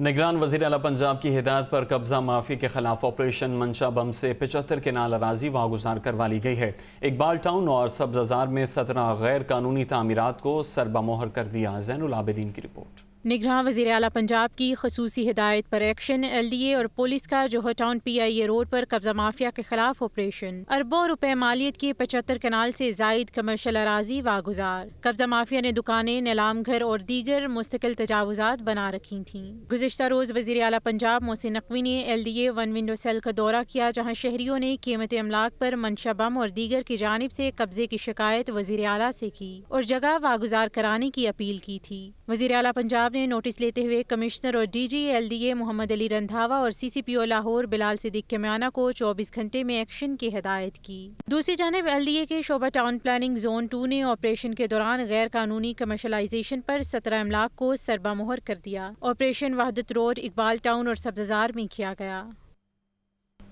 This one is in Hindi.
निगरान वजीर अला पंजाब की हिदायत पर कब्जा माफी के खिलाफ ऑपरेशन मंशा बम से पिचहत्तर नाल अराजी वागुजार करवा ली गई है इकबाल टाउन और सब्जाजार में सत्रह गैर कानूनी तमीरत को सरबा मोहर कर दिया जैन आबदीन की रिपोर्ट निगरान वजीर अला पंजाब की खसूसी हिदायत पर एक्शन एल डी ए और पुलिस का Johar town P I A road पर कब्जा माफिया के खिलाफ ऑपरेशन अरबों रुपए मालियत के पचहत्तर कनाल से जायद कमर्शल अराजी वागुजार कब्जा माफिया ने दुकानें नीलाम घर और दीगर मुस्तकिल तजावजात बना रखी थी गुजशत रोज वजी अला पंजाब मोहसिन नकवी ने L D A one window cell का दौरा किया जहाँ शहरियों ने कीमत अमलाक पर मंशा बम और दीगर की जानब से कब्जे की शिकायत वजी अला से की और जगह वागुजार कराने की अपील की थी वजी अला पंजाब ने नोटिस लेते हुए कमिश्नर और डी ए मोहम्मद अली रंधावा और सीसीपीओ लाहौर बिलाल सिद्दीक म्याना को 24 घंटे में एक्शन की हदायत की दूसरी जानब एलडीए के शोभा टाउन प्लानिंग जोन टू ने ऑपरेशन के दौरान गैर कानूनी कमर्शलाइजेशन पर सत्रह अमलाक को सरबा मोहर कर दिया operation Wahdat road Iqbal town और सब्जाजार में किया गया